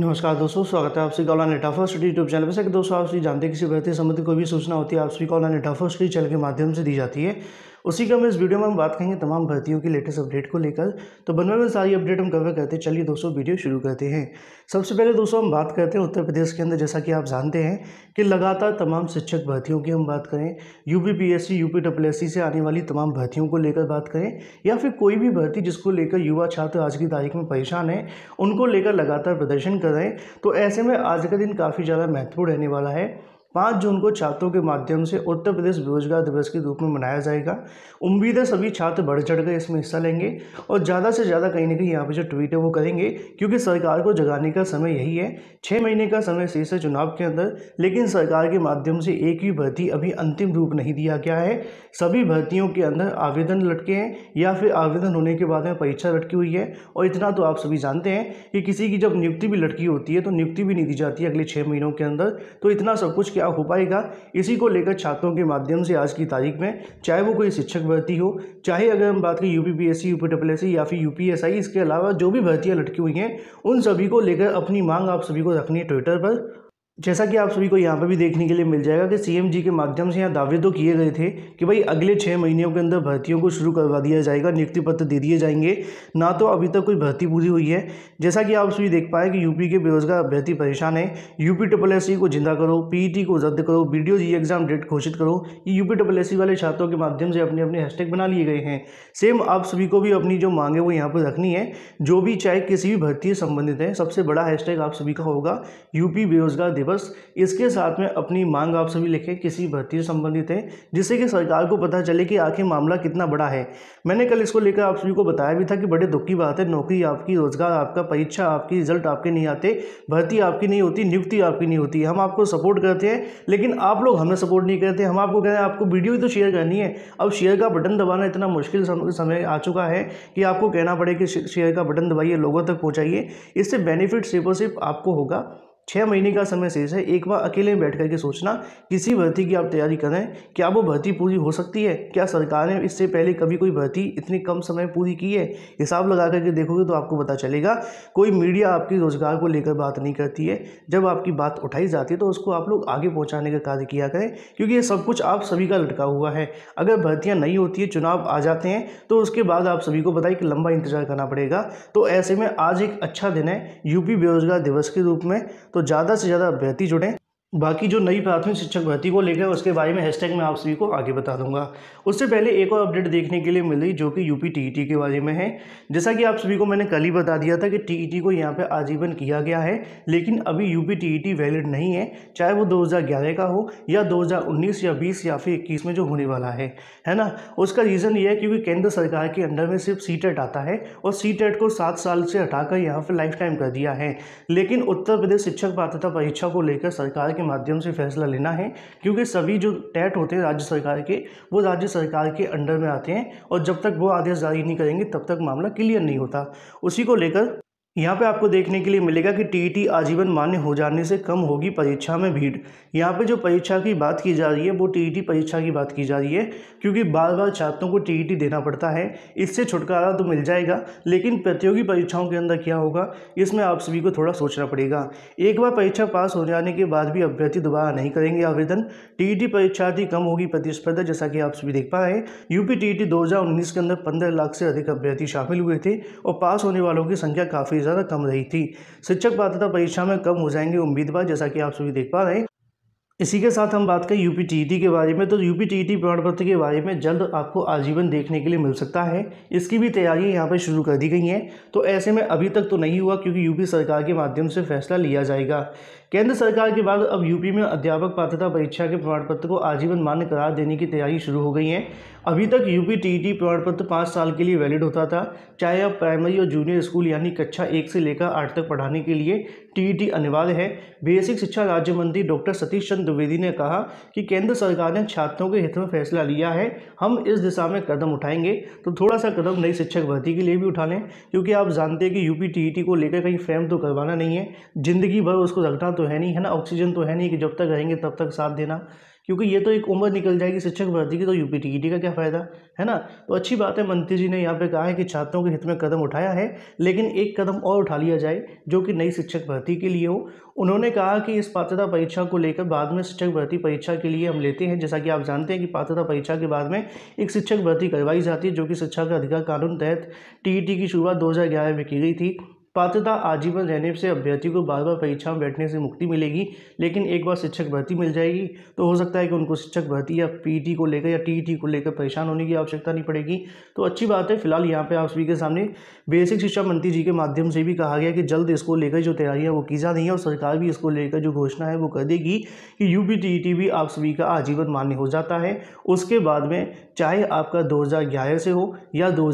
नमस्कार दोस्तों स्वागत है आप सभी का online topper study YouTube channel पर सर दोस्तों आप सभी जानते हैं किसी व्यक्ति संबंधित कोई भी सूचना होती है आप सभी को ऑनलाइन टाफर स्टडी चैनल के माध्यम से दी जाती है उसी का हम इस वीडियो में हम बात करेंगे तमाम भर्तियों की लेटेस्ट अपडेट को लेकर तो बनवे में सारी अपडेट हम कवर करते हैं चलिए दोस्तों वीडियो शुरू करते हैं सबसे पहले दोस्तों हम बात करते हैं उत्तर प्रदेश के अंदर जैसा कि आप जानते हैं कि लगातार तमाम शिक्षक भर्तियों की हम बात करें U P P S C U P W S C से आने वाली तमाम भर्तियों को लेकर बात करें या फिर कोई भी भर्ती जिसको लेकर युवा छात्र आज की तारीख में परेशान हैं उनको लेकर लगातार प्रदर्शन कर रहे हैं तो ऐसे में आज का दिन काफ़ी ज़्यादा महत्वपूर्ण रहने वाला है पाँच जून को छात्रों के माध्यम से उत्तर प्रदेश बेरोजगार दिवस के रूप में मनाया जाएगा उम्मीद है सभी छात्र बढ़ चढ़ कर इसमें हिस्सा लेंगे और ज़्यादा से ज़्यादा कहीं ना कहीं यहाँ पर जो ट्वीट है वो करेंगे क्योंकि सरकार को जगाने का समय यही है छः महीने का समय शेष है चुनाव के अंदर लेकिन सरकार के माध्यम से एक भी भर्ती अभी अंतिम रूप नहीं दिया गया है सभी भर्तियों के अंदर आवेदन लटके हैं या फिर आवेदन होने के बाद में परीक्षा लटकी हुई है और इतना तो आप सभी जानते हैं कि किसी की जब नियुक्ति भी लटकी होती है तो नियुक्ति भी नहीं दी जाती अगले छः महीनों के अंदर तो इतना सब कुछ क्या हो पाएगा इसी को लेकर छात्रों के माध्यम से आज की तारीख में चाहे वो कोई शिक्षक भर्ती हो चाहे अगर हम बात करें यूपीपीएससी पी e या फिर यूपीएसआई इसके अलावा जो भी भर्तियाँ लटकी हुई हैं उन सभी को लेकर अपनी मांग आप सभी को रखनी है ट्विटर पर जैसा कि आप सभी को यहाँ पर भी देखने के लिए मिल जाएगा कि सीएमजी के माध्यम से यहाँ दावे तो किए गए थे कि भाई अगले छः महीनों के अंदर भर्तियों को शुरू करवा दिया जाएगा नियुक्ति पत्र दे दिए जाएंगे ना तो अभी तक कोई भर्ती पूरी हुई है जैसा कि आप सभी देख पाए कि यूपी के बेरोजगार अभ्यर्थी परेशान है यूपी ट्रिपल एस को जिंदा करो पीईटी e को रद्द करो बी जी एग्जाम डेट घोषित करो ये यूपी ट्रिपल एस वाले छात्रों के माध्यम से अपने अपने हैशटैग बना लिए गए हैं सेम आप सभी को भी अपनी जो मांग है वो यहाँ पर रखनी है जो भी चाहे किसी भी भर्ती से संबंधित है सबसे बड़ा हैशटैग आप सभी का होगा यूपी बेरोजगार दिवस बस इसके साथ में अपनी मांग आप सभी लिखें किसी भर्ती से संबंधित है जिससे कि सरकार को पता चले कि आखिर मामला कितना बड़ा है मैंने कल इसको लेकर आप सभी को बताया भी था कि बड़े दुख की बात है नौकरी आपकी रोजगार आपका परीक्षा आपकी रिजल्ट आपके नहीं आते भर्ती आपकी नहीं होती नियुक्ति आपकी नहीं होती हम आपको सपोर्ट करते हैं लेकिन आप लोग हमें सपोर्ट नहीं करते हम आपको कह रहे हैं आपको वीडियो ही तो शेयर करनी है अब शेयर का बटन दबाना इतना मुश्किल समय आ चुका है कि आपको कहना पड़े कि शेयर का बटन दबाइए लोगों तक पहुँचाइए इससे बेनिफिट सिर्फ और सिर्फ आपको होगा छः महीने का समय शेष है एक बार अकेले में बैठ करके सोचना किसी भर्ती की आप तैयारी करें क्या वो भर्ती पूरी हो सकती है क्या सरकार ने इससे पहले कभी कोई भर्ती इतनी कम समय पूरी की है हिसाब लगा करके देखोगे तो आपको पता चलेगा कोई मीडिया आपकी रोज़गार को लेकर बात नहीं करती है जब आपकी बात उठाई जाती है तो उसको आप लोग आगे पहुँचाने का कार्य किया करें क्योंकि ये सब कुछ आप सभी का लटका हुआ है अगर भर्तियाँ नहीं होती है चुनाव आ जाते हैं तो उसके बाद आप सभी को पता कि लंबा इंतजार करना पड़ेगा तो ऐसे में आज एक अच्छा दिन है यूपी बेरोजगार दिवस के रूप में तो तो ज़्यादा से ज़्यादा अभ्यर्थी जुड़ें बाकी जो नई प्राथमिक शिक्षक भर्ती को लेकर उसके बारे में हैशटैग में आप सभी को आगे बता दूंगा उससे पहले एक और अपडेट देखने के लिए मिली जो कि यूपी टीईटी e के बारे में है जैसा कि आप सभी को मैंने कल ही बता दिया था कि टीईटी e को यहाँ पर आजीवन किया गया है लेकिन अभी यूपी टीईटी वैलिड नहीं है चाहे वो दो का हो या दो या बीस या फिर इक्कीस में जो होने वाला है है ना उसका रीज़न ये है क्योंकि केंद्र सरकार के अंडर में सिर्फ सी टेट e आता है और सी टेट को सात साल से हटाकर यहाँ पर लाइफ टाइम कर दिया है लेकिन उत्तर प्रदेश शिक्षक पात्रता परीक्षा को लेकर सरकार के माध्यम से फैसला लेना है क्योंकि सभी जो टैट होते हैं राज्य सरकार के वो राज्य सरकार के अंडर में आते हैं और जब तक वो आदेश जारी नहीं करेंगे तब तक मामला क्लियर नहीं होता उसी को लेकर यहाँ पे आपको देखने के लिए मिलेगा कि टीईटी e आजीवन मान्य हो जाने से कम होगी परीक्षा में भीड़ यहाँ पे जो परीक्षा की बात की जा रही है वो टीईटी e परीक्षा की बात की जा रही है क्योंकि बार बार छात्रों को टीईटी e देना पड़ता है इससे छुटकारा तो मिल जाएगा लेकिन प्रतियोगी परीक्षाओं के अंदर क्या होगा इसमें आप सभी को थोड़ा सोचना पड़ेगा एक बार परीक्षा पास हो जाने के बाद भी अभ्यर्थी दोबारा नहीं करेंगे आवेदन टी परीक्षार्थी कम होगी प्रतिस्पर्धा जैसा कि आप सभी देख पा रहे टी यूपी टी उन्नीस के अंदर पंद्रह लाख से अधिक अभ्यर्थी शामिल हुए थे और पास होने वालों की संख्या काफ़ी काफ़ी ज़्यादा कम रही थी शिक्षक पात्रता परीक्षा में कम हो जाएंगे उम्मीदवार जैसा कि आप सभी देख पा रहे हैं इसी के साथ हम बात करें यूपी पी e के बारे में तो यू पी e प्रमाण पत्र के बारे में जल्द आपको आजीवन देखने के लिए मिल सकता है इसकी भी तैयारी यहाँ पर शुरू कर दी गई है तो ऐसे में अभी तक तो नहीं हुआ क्योंकि यूपी सरकार के माध्यम से फैसला लिया जाएगा केंद्र सरकार के बाद अब यूपी में अध्यापक पात्रता परीक्षा के प्रमाण पत्र को आजीवन मान्य करार देने की तैयारी शुरू हो गई है अभी तक यूपी टीटी प्रमाण पत्र पाँच साल के लिए वैलिड होता था चाहे अब प्राइमरी और जूनियर स्कूल यानी कक्षा एक से लेकर आठ तक पढ़ाने के लिए टीटी अनिवार्य है बेसिक शिक्षा राज्य मंत्री डॉक्टर सतीश चंद्र द्विवेदी ने कहा कि केंद्र सरकार ने छात्रों के हित में फैसला लिया है हम इस दिशा में कदम उठाएंगे तो थोड़ा सा कदम नई शिक्षक भर्ती के लिए भी उठा लें क्योंकि आप जानते हैं कि यूपी टी को लेकर कहीं फ्रेम तो करवाना नहीं है ज़िंदगी भर उसको रखना तो है नहीं है ना ऑक्सीजन तो है नहीं कि जब तक रहेंगे तब तक साथ देना क्योंकि ये तो एक उम्र निकल जाएगी शिक्षक भर्ती की तो यूपी टी e का क्या फ़ायदा है ना तो अच्छी बात है मंत्री जी ने यहाँ पे कहा है कि छात्रों के हित में कदम उठाया है लेकिन एक कदम और उठा लिया जाए जो कि नई शिक्षक भर्ती के लिए हो उन्होंने कहा कि इस पात्रता परीक्षा को लेकर बाद में शिक्षक भर्ती परीक्षा के लिए हम लेते हैं जैसा कि आप जानते हैं कि पात्रता परीक्षा के बाद में एक शिक्षक भर्ती करवाई जाती है जो कि शिक्षा का अधिकार कानून तहत टी e की शुरुआत दो में की गई थी पात्रता आजीवन रहने से अभ्यर्थी को बार बार परीक्षा में बैठने से मुक्ति मिलेगी लेकिन एक बार शिक्षक भर्ती मिल जाएगी तो हो सकता है कि उनको शिक्षक भर्ती या पीटी को लेकर या टीटी को लेकर परेशान होने की आवश्यकता नहीं पड़ेगी तो अच्छी बात है फिलहाल यहाँ पे आप सभी के सामने बेसिक शिक्षा मंत्री जी के माध्यम से भी कहा गया कि जल्द इसको लेकर जो तैयारी है वो की जा रही है और सरकार भी इसको लेकर जो घोषणा है वो कर देगी कि यू पी भी आप सभी का आजीवन मान्य हो जाता है उसके बाद में चाहे आपका दो से हो या दो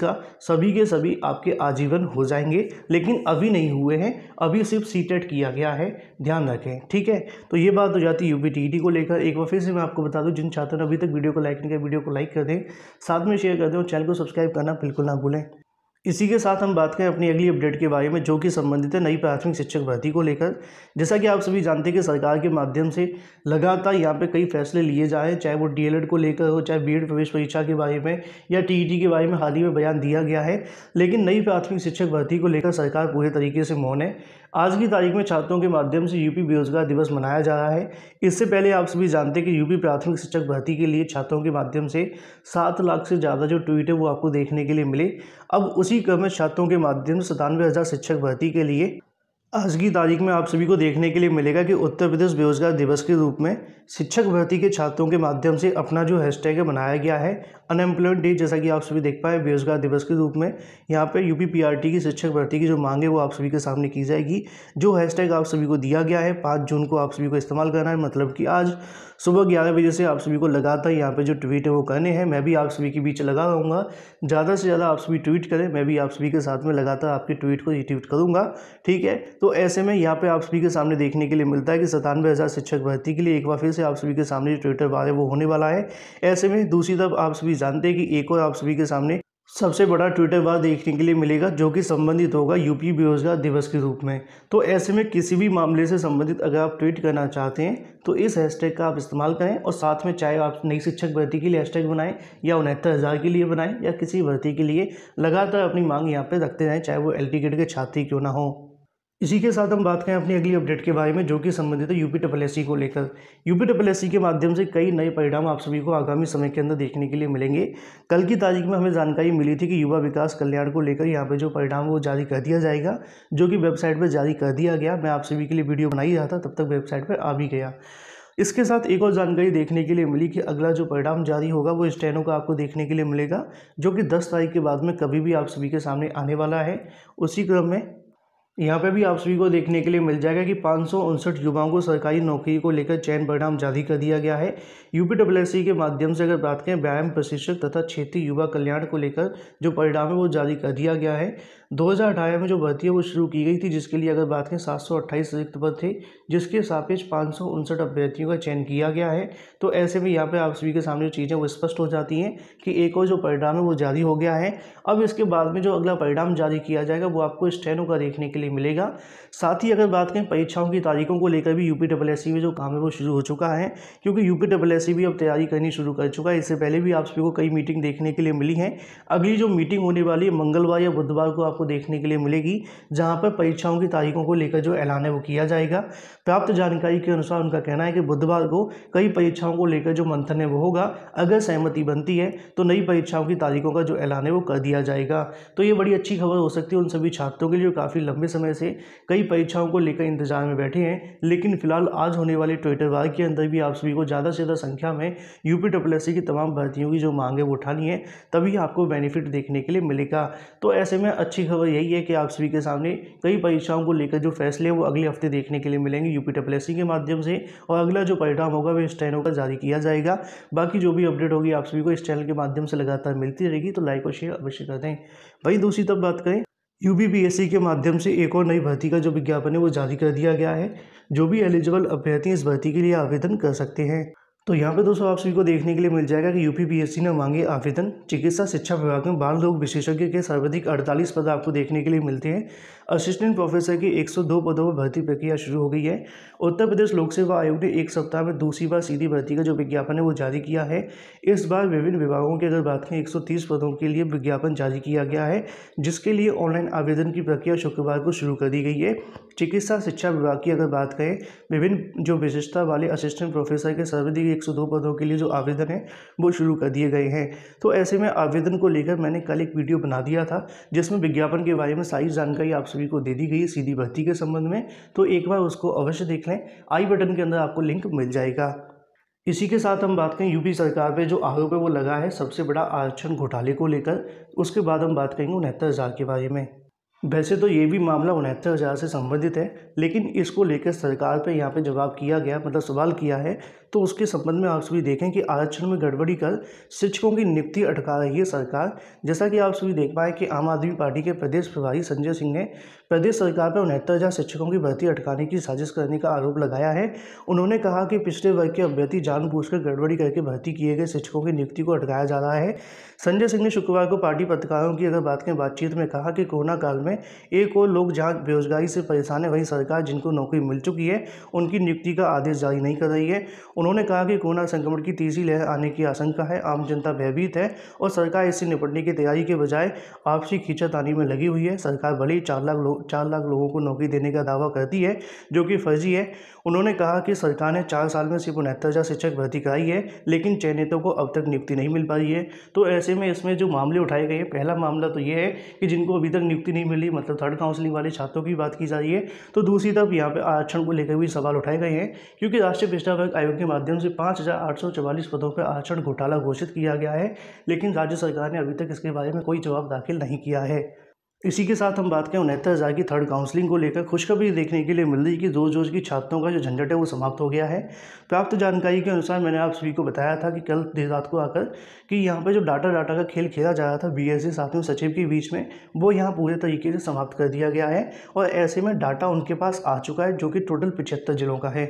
का सभी के सभी आपके आजीवन हो जाएंगे लेकिन अभी नहीं हुए हैं अभी सिर्फ सी e किया गया है ध्यान रखें ठीक है तो ये बात हो जाती है यू e को लेकर एक बार फिर से मैं आपको बता दूँ जिन छात्रों ने अभी तक वीडियो को लाइक नहीं किया वीडियो को लाइक कर दें साथ में शेयर कर दें और चैनल को सब्सक्राइब करना बिल्कुल ना भूलें इसी के साथ हम बात करें अपनी अगली अपडेट के बारे में जो कि संबंधित है नई प्राथमिक शिक्षक भर्ती को लेकर जैसा कि आप सभी जानते हैं कि सरकार के माध्यम से लगातार यहाँ पे कई फैसले लिए जा रहे हैं चाहे वो डीएलएड को लेकर हो चाहे बीएड प्रवेश परीक्षा के बारे में या टीईटी के बारे में हाल ही में बयान दिया गया है लेकिन नई प्राथमिक शिक्षक भर्ती को लेकर सरकार पूरे तरीके से मौन है आज की तारीख में छात्रों के माध्यम से यूपी बेरोजगार दिवस मनाया जा रहा है इससे पहले आप सभी जानते हैं कि यूपी प्राथमिक शिक्षक भर्ती के लिए छात्रों के माध्यम से सात लाख से ज़्यादा जो ट्वीट है वो आपको देखने के लिए मिले अब उसी क्रम में छात्रों के माध्यम से सतानवे हज़ार शिक्षक भर्ती के लिए आज की तारीख में आप सभी को देखने के लिए मिलेगा कि उत्तर प्रदेश बेरोजगार दिवस के रूप में शिक्षक भर्ती के छात्रों के माध्यम से अपना जो हैशटैग है बनाया गया है अनएम्प्लॉयड डे जैसा कि आप सभी देख पाए बेरोजगार दिवस के रूप में यहाँ पर यू पी की शिक्षक भर्ती की जो मांग है वो आप सभी के सामने की जाएगी जो हैशटैग आप सभी को दिया गया है पाँच जून को आप सभी को इस्तेमाल करना है मतलब कि आज सुबह ग्यारह बजे से आप सभी को लगातार यहाँ पर जो ट्वीट है वो करने हैं मैं भी आप सभी के बीच लगा रहूँगा ज़्यादा से ज़्यादा आप सभी ट्वीट करें मैं भी आप सभी के साथ में लगातार आपके ट्वीट को रिट्वीट करूँगा ठीक है तो ऐसे में यहाँ पर आप सभी के सामने देखने के लिए मिलता है कि सतानवे हज़ार शिक्षक भर्ती के लिए एक बार फिर से आप सभी के सामने जो ट्विटर वाले वो होने वाला है ऐसे में दूसरी तरफ आप सभी जानते हैं कि एक और आप सभी के सामने सबसे बड़ा ट्विटर बार देखने के लिए मिलेगा जो कि संबंधित होगा यूपी बेरोजगार दिवस के रूप में तो ऐसे में किसी भी मामले से संबंधित अगर आप ट्वीट करना चाहते हैं तो इस हैशटैग का आप इस्तेमाल करें और साथ में चाहे आप नई शिक्षक भर्ती के लिए हैशटैग बनाएं या उनहत्तर हज़ार के लिए बनाएं या किसी भर्ती के लिए लगातार अपनी मांग यहाँ पर रखते रहें चाहे वो एल के छात्री क्यों ना हो इसी के साथ हम बात करें अपनी अगली अपडेट के बारे में जो कि संबंधित है यूपी डबल एस को लेकर यूपी डबल एस के माध्यम से कई नए परिणाम आप सभी को आगामी समय के अंदर देखने के लिए मिलेंगे कल की तारीख में हमें जानकारी मिली थी कि युवा विकास कल्याण को लेकर यहाँ पे जो परिणाम वो जारी कर दिया जाएगा जो कि वेबसाइट पर जारी कर दिया गया मैं आप सभी के लिए वीडियो बनाई रहा था तब तक वेबसाइट पर आ भी गया इसके साथ एक और जानकारी देखने के लिए मिली कि अगला जो परिणाम जारी होगा वो स्टैनों का आपको देखने के लिए मिलेगा जो कि 10 तारीख के बाद में कभी भी आप सभी के सामने आने वाला है उसी क्रम में यहाँ पे भी आप सभी को देखने के लिए मिल जाएगा कि पाँच युवाओं को सरकारी नौकरी को लेकर चयन परिणाम जारी कर दिया गया है यूपी डब्ल्यू के माध्यम से अगर बात करें व्यायाम प्रशिक्षक तथा क्षेत्रीय युवा कल्याण को लेकर जो परिणाम है वो जारी कर दिया गया है 2018 में जो भर्ती है वो शुरू की गई थी जिसके लिए अगर बात करें सात रिक्त पद थे जिसके सापेक्ष पाँच अभ्यर्थियों का चयन किया गया है तो ऐसे में यहाँ पे आप सभी के सामने जो चीज़ें वो स्पष्ट हो जाती हैं कि एक और जो परिणाम है वो जारी हो गया है अब इसके बाद में जो अगला परिणाम जारी किया जाएगा वो आपको स्टेनो का देखने के लिए मिलेगा साथ ही अगर बात करें परीक्षाओं की तारीखों को लेकर भी यू पी एस में जो काम है वो शुरू हो चुका है क्योंकि यू पी एस भी अब तैयारी करनी शुरू कर चुका है इससे पहले भी आप सभी को कई मीटिंग देखने के लिए मिली है अगली जो मीटिंग होने वाली है मंगलवार या बुधवार को आप आपको देखने के लिए मिलेगी जहाँ पर परीक्षाओं की तारीखों को लेकर जो ऐलान है वो किया जाएगा प्राप्त जानकारी के अनुसार उनका कहना है कि बुधवार को कई परीक्षाओं को लेकर जो मंथन है वो होगा अगर सहमति बनती है तो नई परीक्षाओं की तारीखों का जो ऐलान है वो कर दिया जाएगा तो ये बड़ी अच्छी खबर हो सकती है उन सभी छात्रों के लिए काफ़ी लंबे समय से कई परीक्षाओं को लेकर इंतजार में बैठे हैं लेकिन फिलहाल आज होने वाले ट्विटर वार के अंदर भी आप सभी को ज़्यादा से ज़्यादा संख्या में यूपी डब्ल्यू की तमाम भर्तियों की जो मांग है वो उठानी है तभी आपको बेनिफिट देखने के लिए मिलेगा तो ऐसे में अच्छी अच्छी खबर यही है कि आप सभी के सामने कई परीक्षाओं को लेकर जो फैसले वो अगले हफ्ते देखने के लिए मिलेंगे यूपी डब्ल्यू के माध्यम से और अगला जो परिणाम होगा वह इस चैनल का जारी किया जाएगा बाकी जो भी अपडेट होगी आप सभी को इस चैनल के माध्यम से लगातार मिलती रहेगी तो लाइक और शेयर अवश्य कर दें वहीं दूसरी तब बात करें यू के माध्यम से एक और नई भर्ती का जो विज्ञापन है वो जारी कर दिया गया है जो भी एलिजिबल अभ्यर्थी इस भर्ती के लिए आवेदन कर सकते हैं तो यहाँ पे दोस्तों आप सभी को देखने के लिए मिल जाएगा कि यूपीपीएससी ने मांगे आवेदन चिकित्सा शिक्षा विभाग में बाल रोग विशेषज्ञ के सर्वाधिक 48 पद आपको देखने के लिए मिलते हैं असिस्टेंट प्रोफेसर की 102 पदों पर भर्ती प्रक्रिया शुरू हो गई है उत्तर प्रदेश लोक सेवा आयोग ने एक सप्ताह में दूसरी बार सीधी भर्ती का जो विज्ञापन है वो जारी किया है इस बार विभिन्न विभागों की अगर बात करें एक पदों के लिए विज्ञापन जारी किया गया है जिसके लिए ऑनलाइन आवेदन की प्रक्रिया शुक्रवार को शुरू कर दी गई है चिकित्सा शिक्षा विभाग की अगर बात करें विभिन्न जो विशेषता वाले असिस्टेंट प्रोफेसर के सर्वाधिक एक पदों के लिए जो आवेदन है वो शुरू कर दिए गए हैं तो ऐसे में आवेदन को लेकर मैंने कल एक वीडियो बना दिया था जिसमें विज्ञापन के बारे में सारी जानकारी आपसे सभी को दे दी गई है सीधी भर्ती के संबंध में तो एक बार उसको अवश्य देख लें आई बटन के अंदर आपको लिंक मिल जाएगा इसी के साथ हम बात करें यूपी सरकार पे जो आरोप है वो लगा है सबसे बड़ा आरक्षण घोटाले को लेकर उसके बाद हम बात करेंगे उनहत्तर हज़ार के बारे में वैसे तो ये भी मामला उनहत्तर हज़ार से संबंधित है लेकिन इसको लेकर सरकार पे यहाँ पे जवाब किया गया मतलब सवाल किया है तो उसके संबंध में आप सभी देखें कि आरक्षण में गड़बड़ी कर शिक्षकों की नियुक्ति अटका रही है सरकार जैसा कि आप सभी देख पाए कि आम आदमी पार्टी के प्रदेश प्रभारी संजय सिंह ने प्रदेश सरकार पर उनहत्तर हज़ार शिक्षकों की भर्ती अटकाने की साजिश करने का आरोप लगाया है उन्होंने कहा कि पिछले वर्ग के अभ्यर्थी जानबूझकर गड़बड़ी करके भर्ती किए गए शिक्षकों की नियुक्ति को अटकाया जा रहा है संजय सिंह ने शुक्रवार को पार्टी पत्रकारों की अगर बात करें बातचीत में कहा कि कोरोना काल में एक और लोग जहाँ बेरोजगारी से परेशान है वहीं सरकार जिनको नौकरी मिल चुकी है उनकी नियुक्ति का आदेश जारी नहीं कर रही है उन्होंने कहा कि कोरोना संक्रमण की तेजी लहर आने की आशंका है आम जनता भयभीत है और सरकार इससे निपटने की तैयारी के बजाय आपसी खींचातानी में लगी हुई है सरकार भले ही चार लाख लोग चार लाख लोगों को नौकरी देने का दावा करती है जो कि फर्जी है उन्होंने कहा कि सरकार ने चार साल में सिर्फ उनहत्तर हज़ार शिक्षक भर्ती कराई है लेकिन चयनितों को अब तक नियुक्ति नहीं मिल पाई है तो ऐसे में इसमें जो मामले उठाए गए हैं पहला मामला तो ये है कि जिनको अभी तक नियुक्ति नहीं मिली मतलब थर्ड काउंसिलिंग वाले छात्रों की बात की जा रही है तो दूसरी तरफ यहाँ पर आरक्षण को लेकर भी सवाल उठाए गए हैं क्योंकि राष्ट्रीय पिछड़ा वर्ग आयोग के माध्यम से पाँच पदों पर आरक्षण घोटाला घोषित किया गया है लेकिन राज्य सरकार ने अभी तक इसके बारे में कोई जवाब दाखिल नहीं किया है इसी के साथ हम बात करें उनहत्तर हज़ार की थर्ड काउंसलिंग को लेकर खुशखबरी देखने के लिए मिल रही कि जो जोज की छात्रों का जो झंझट है वो समाप्त हो गया है प्राप्त जानकारी के अनुसार मैंने आप सभी को बताया था कि कल देर रात को आकर कि यहाँ पर जो डाटा डाटा का खेल खेला जा रहा था बी एस साथियों सचिव के बीच में वो यहाँ पूरे तरीके से समाप्त कर दिया गया है और ऐसे में डाटा उनके पास आ चुका है जो कि टोटल पिछहत्तर जिलों का है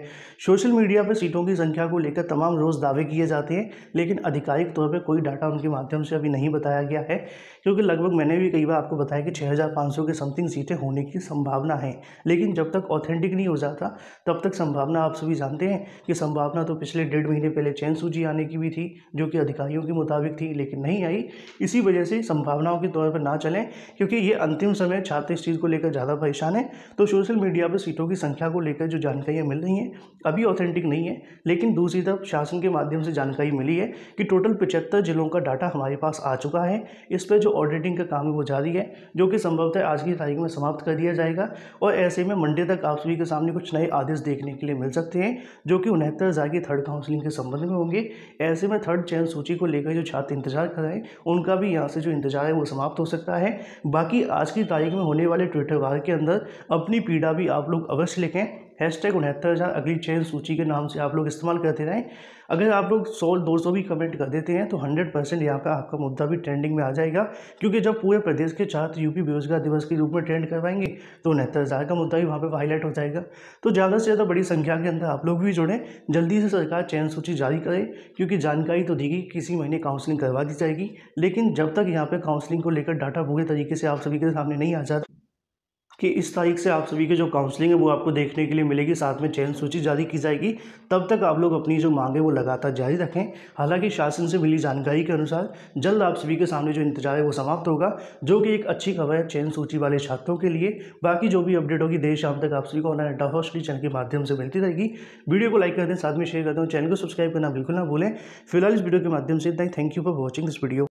सोशल मीडिया पर सीटों की संख्या को लेकर तमाम रोज़ दावे किए जाते हैं लेकिन आधिकारिक तौर पर कोई डाटा उनके माध्यम से अभी नहीं बताया गया है क्योंकि लगभग मैंने भी कई बार आपको बताया कि 6500 के समथिंग सीटें होने की संभावना है लेकिन जब तक ऑथेंटिक नहीं हो जाता तब तक संभावना आप सभी जानते हैं कि संभावना तो पिछले डेढ़ महीने पहले चैन सूची आने की भी थी जो कि अधिकारियों के मुताबिक थी लेकिन नहीं आई इसी वजह से संभावनाओं के तौर पर ना चलें क्योंकि ये अंतिम समय छात्र इस चीज़ को लेकर ज़्यादा परेशान है तो सोशल मीडिया पर सीटों की संख्या को लेकर जो जानकारियाँ मिल रही हैं अभी ऑथेंटिक नहीं है लेकिन दूसरी तरफ शासन के माध्यम से जानकारी मिली है कि टोटल पचहत्तर जिलों का डाटा हमारे पास आ चुका है इस पर जो ऑडिटिंग का काम है वो जारी है जो कि संभवतः आज की तारीख में समाप्त कर दिया जाएगा और ऐसे में मंडे तक आप सभी के सामने कुछ नए आदेश देखने के लिए मिल सकते हैं जो कि उनहत्तर हज़ार की थर्ड काउंसलिंग के संबंध में होंगे ऐसे में थर्ड चयन सूची को लेकर जो छात्र इंतजार कर रहे हैं उनका भी यहाँ से जो इंतजार है वो समाप्त हो सकता है बाकी आज की तारीख में होने वाले ट्विटर वार के अंदर अपनी पीड़ा भी आप लोग अवश्य लिखें हैश टैग उनहत्तर हज़ार अगली चयन सूची के नाम से आप लोग इस्तेमाल करते रहें अगर आप लोग सौ दो सौ भी कमेंट कर देते हैं तो हंड्रेड परसेंट यहाँ पर आपका मुद्दा भी ट्रेंडिंग में आ जाएगा क्योंकि जब पूरे प्रदेश के छात्र यूपी बेरोजगार दिवस के रूप में ट्रेंड करवाएंगे तो उनहत्तर हज़ार का मुद्दा भी वहाँ पर हाईलाइट हो जाएगा तो ज़्यादा से ज़्यादा बड़ी संख्या के अंदर आप लोग भी जुड़ें जल्दी से सरकार चयन सूची जारी करे क्योंकि जानकारी तो दी गई किसी महीने काउंसलिंग करवा दी जाएगी लेकिन जब तक यहाँ पर काउंसलिंग को लेकर डाटा पूरे तरीके से आप सभी के सामने नहीं आ जाता कि इस तारीख से आप सभी के जो काउंसलिंग है वो आपको देखने के लिए मिलेगी साथ में चयन सूची जारी की जाएगी तब तक आप लोग अपनी जो मांग है वो लगातार जारी रखें हालांकि शासन से मिली जानकारी के अनुसार जल्द आप सभी के सामने जो इंतजार है वो समाप्त होगा जो कि एक अच्छी खबर है चयन सूची वाले छात्रों के लिए बाकी जो भी अपडेट होगी देर शाम तक आप सभी को ऑनलाइन अड्डा हॉस्टली चैनल के माध्यम से मिलती रहेगी वीडियो को लाइक कर दें साथ में शेयर करते दें चैनल को सब्सक्राइब करना बिल्कुल ना भूलें फिलहाल इस वीडियो के माध्यम से thank you for watching this video